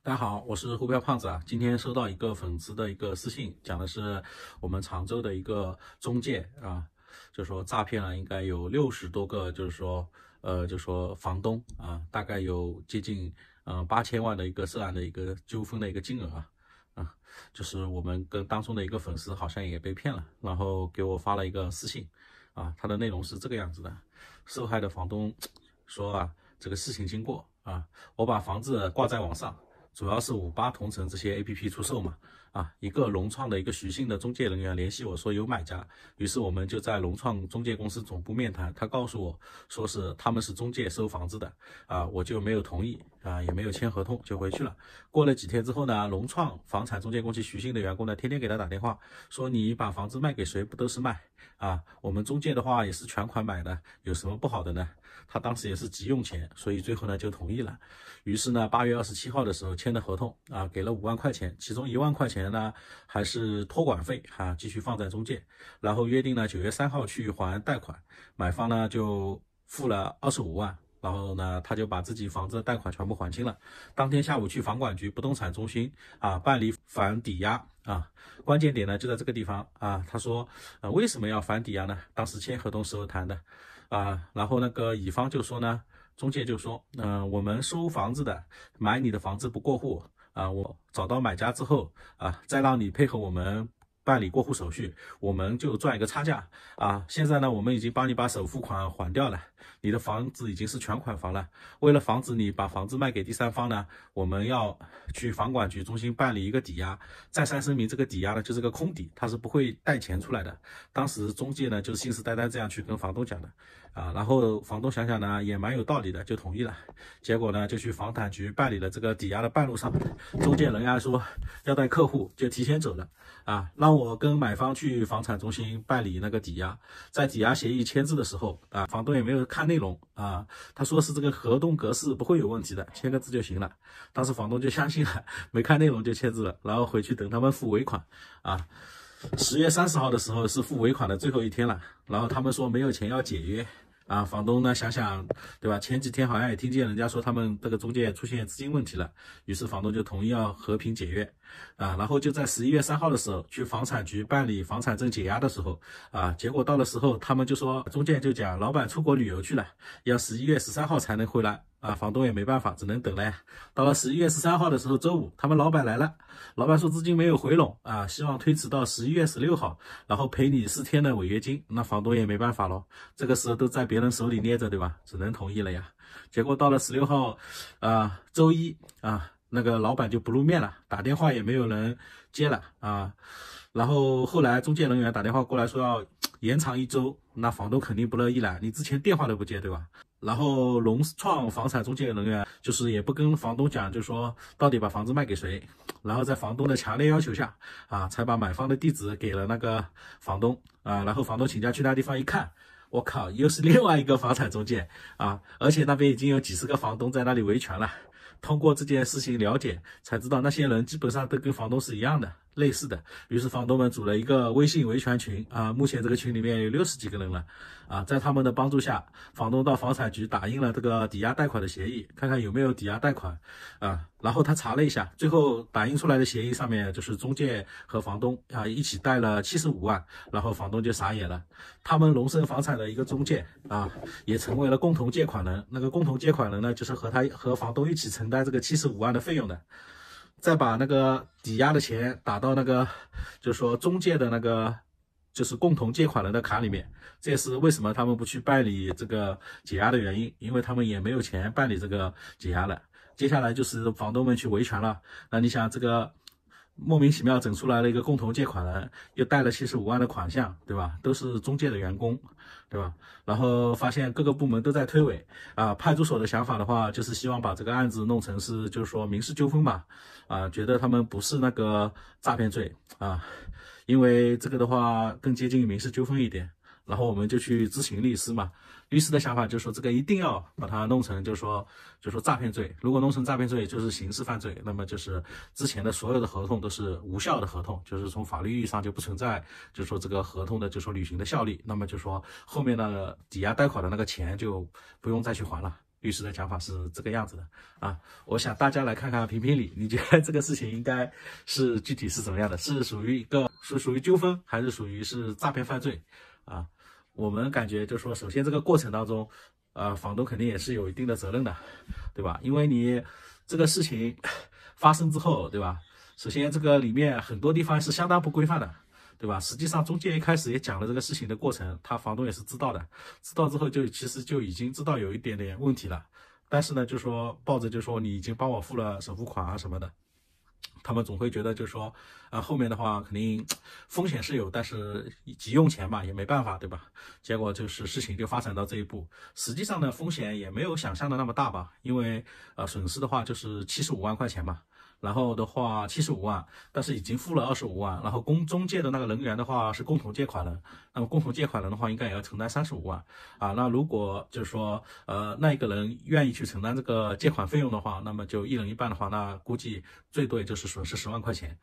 大家好，我是胡彪胖子啊。今天收到一个粉丝的一个私信，讲的是我们常州的一个中介啊，就说诈骗了，应该有六十多个，就是说呃，就说房东啊，大概有接近呃八千万的一个涉案的一个纠纷的一个金额啊啊，就是我们跟当中的一个粉丝好像也被骗了，然后给我发了一个私信啊，他的内容是这个样子的：受害的房东说啊，这个事情经过啊，我把房子挂在网上。主要是五八同城这些 A P P 出售嘛，啊，一个融创的一个徐姓的中介人员联系我说有买家，于是我们就在融创中介公司总部面谈，他告诉我说是他们是中介收房子的，啊，我就没有同意。啊，也没有签合同就回去了。过了几天之后呢，融创房产中介公司徐姓的员工呢，天天给他打电话，说你把房子卖给谁不都是卖啊？我们中介的话也是全款买的，有什么不好的呢？他当时也是急用钱，所以最后呢就同意了。于是呢，八月二十七号的时候签的合同啊，给了五万块钱，其中一万块钱呢还是托管费哈，继续放在中介，然后约定呢九月三号去还贷款，买方呢就付了二十五万。然后呢，他就把自己房子的贷款全部还清了。当天下午去房管局不动产中心啊，办理反抵押啊。关键点呢就在这个地方啊。他说呃，为什么要反抵押呢？当时签合同时候谈的啊。然后那个乙方就说呢，中介就说，嗯，我们收房子的，买你的房子不过户啊，我找到买家之后啊，再让你配合我们办理过户手续，我们就赚一个差价啊。现在呢，我们已经帮你把首付款还掉了。你的房子已经是全款房了，为了防止你把房子卖给第三方呢，我们要去房管局中心办理一个抵押。再三声明，这个抵押呢就是个空抵，它是不会贷钱出来的。当时中介呢就是信誓旦旦这样去跟房东讲的啊，然后房东想想呢也蛮有道理的，就同意了。结果呢就去房产局办理了这个抵押的，半路上中介人家说要带客户，就提前走了啊，让我跟买方去房产中心办理那个抵押。在抵押协议签字的时候啊，房东也没有。看内容啊，他说是这个合同格式不会有问题的，签个字就行了。当时房东就相信了，没看内容就签字了，然后回去等他们付尾款啊。十月三十号的时候是付尾款的最后一天了，然后他们说没有钱要解约。啊，房东呢？想想，对吧？前几天好像也听见人家说他们这个中介出现资金问题了，于是房东就同意要和平解约。啊，然后就在十一月三号的时候去房产局办理房产证解压的时候，啊，结果到的时候他们就说中介就讲老板出国旅游去了，要十一月十三号才能回来。啊，房东也没办法，只能等嘞。到了十一月十三号的时候，周五，他们老板来了，老板说资金没有回笼啊，希望推迟到十一月十六号，然后赔你四天的违约金。那房东也没办法喽，这个时候都在别人手里捏着，对吧？只能同意了呀。结果到了十六号，啊，周一，啊，那个老板就不露面了，打电话也没有人接了啊。然后后来中介人员打电话过来，说要延长一周，那房东肯定不乐意了，你之前电话都不接，对吧？然后，融创房产中介人员就是也不跟房东讲，就说到底把房子卖给谁。然后在房东的强烈要求下，啊，才把买方的地址给了那个房东啊。然后房东请假去那地方一看，我靠，又是另外一个房产中介啊！而且那边已经有几十个房东在那里维权了。通过这件事情了解，才知道那些人基本上都跟房东是一样的。类似的，于是房东们组了一个微信维权群啊，目前这个群里面有六十几个人了啊，在他们的帮助下，房东到房产局打印了这个抵押贷款的协议，看看有没有抵押贷款啊，然后他查了一下，最后打印出来的协议上面就是中介和房东啊一起贷了七十五万，然后房东就傻眼了，他们龙升房产的一个中介啊，也成为了共同借款人，那个共同借款人呢，就是和他和房东一起承担这个七十五万的费用的。再把那个抵押的钱打到那个，就是说中介的那个，就是共同借款人的卡里面。这也是为什么他们不去办理这个解押的原因，因为他们也没有钱办理这个解押了。接下来就是房东们去维权了。那你想这个？莫名其妙整出来了一个共同借款人，又贷了七十五万的款项，对吧？都是中介的员工，对吧？然后发现各个部门都在推诿啊。派出所的想法的话，就是希望把这个案子弄成是，就是说民事纠纷吧，啊，觉得他们不是那个诈骗罪啊，因为这个的话更接近民事纠纷一点。然后我们就去咨询律师嘛，律师的想法就是说这个一定要把它弄成，就是说，就是说诈骗罪。如果弄成诈骗罪，就是刑事犯罪，那么就是之前的所有的合同都是无效的合同，就是从法律意义上就不存在，就是说这个合同的，就是说履行的效力。那么就说后面的抵押贷款的那个钱就不用再去还了。律师的想法是这个样子的啊，我想大家来看看评评理，你觉得这个事情应该是具体是怎么样的？是属于一个是属于纠纷，还是属于是诈骗犯罪啊？我们感觉就是说，首先这个过程当中，呃，房东肯定也是有一定的责任的，对吧？因为你这个事情 发生之后，对吧？首先这个里面很多地方是相当不规范的，对吧？实际上中介一开始也讲了这个事情的过程，他房东也是知道的，知道之后就其实就已经知道有一点点问题了，但是呢，就说抱着就说你已经帮我付了首付款啊什么的。他们总会觉得，就是说，啊，后面的话肯定风险是有，但是急用钱嘛，也没办法，对吧？结果就是事情就发展到这一步。实际上呢，风险也没有想象的那么大吧，因为呃，损失的话就是七十五万块钱嘛，然后的话，七十五万，但是已经付了二十五万。然后公中介的那个人员的话是共同借款人，那么共同借款人的话应该也要承担三十五万啊。那如果就是说，呃，那一个人愿意去承担这个借款费用的话，那么就一人一半的话，那估计最多也就是损失十万块钱。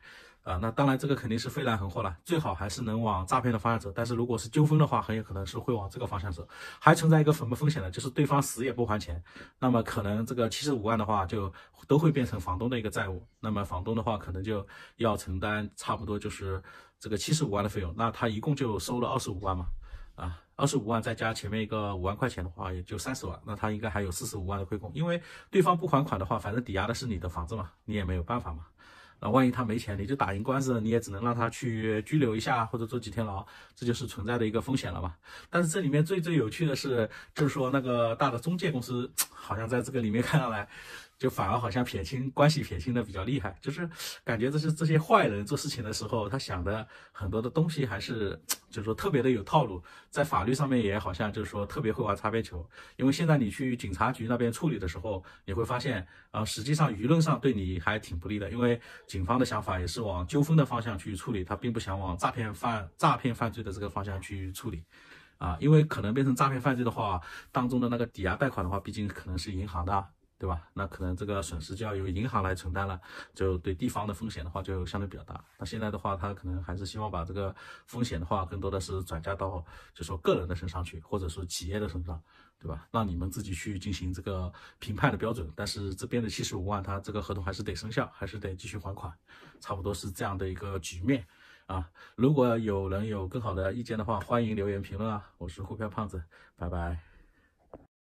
啊，那当然这个肯定是非来横祸了，最好还是能往诈骗的方向走。但是如果是纠纷的话，很有可能是会往这个方向走。还存在一个什么风险呢？就是对方死也不还钱，那么可能这个七十五万的话就都会变成房东的一个债务。那么房东的话可能就要承担差不多就是这个七十五万的费用。那他一共就收了二十五万嘛，啊，二十五万再加前面一个五万块钱的话，也就三十万。那他应该还有四十五万的亏空，因为对方不还款的话，反正抵押的是你的房子嘛，你也没有办法嘛。那万一他没钱，你就打赢官司，你也只能让他去拘留一下或者坐几天牢，这就是存在的一个风险了嘛。但是这里面最最有趣的是，就是说那个大的中介公司，好像在这个里面看上来。就反而好像撇清关系，撇清的比较厉害。就是感觉这是这些坏人做事情的时候，他想的很多的东西，还是就是说特别的有套路。在法律上面也好像就是说特别会玩擦边球。因为现在你去警察局那边处理的时候，你会发现，啊，实际上舆论上对你还挺不利的。因为警方的想法也是往纠纷的方向去处理，他并不想往诈骗犯诈骗犯罪的这个方向去处理，啊，因为可能变成诈骗犯罪的话，当中的那个抵押贷款的话，毕竟可能是银行的。对吧？那可能这个损失就要由银行来承担了，就对地方的风险的话就相对比较大。那现在的话，他可能还是希望把这个风险的话，更多的是转嫁到就说个人的身上去，或者说企业的身上，对吧？让你们自己去进行这个评判的标准。但是这边的七十五万，他这个合同还是得生效，还是得继续还款，差不多是这样的一个局面啊。如果有人有更好的意见的话，欢迎留言评论啊。我是沪票胖子，拜拜。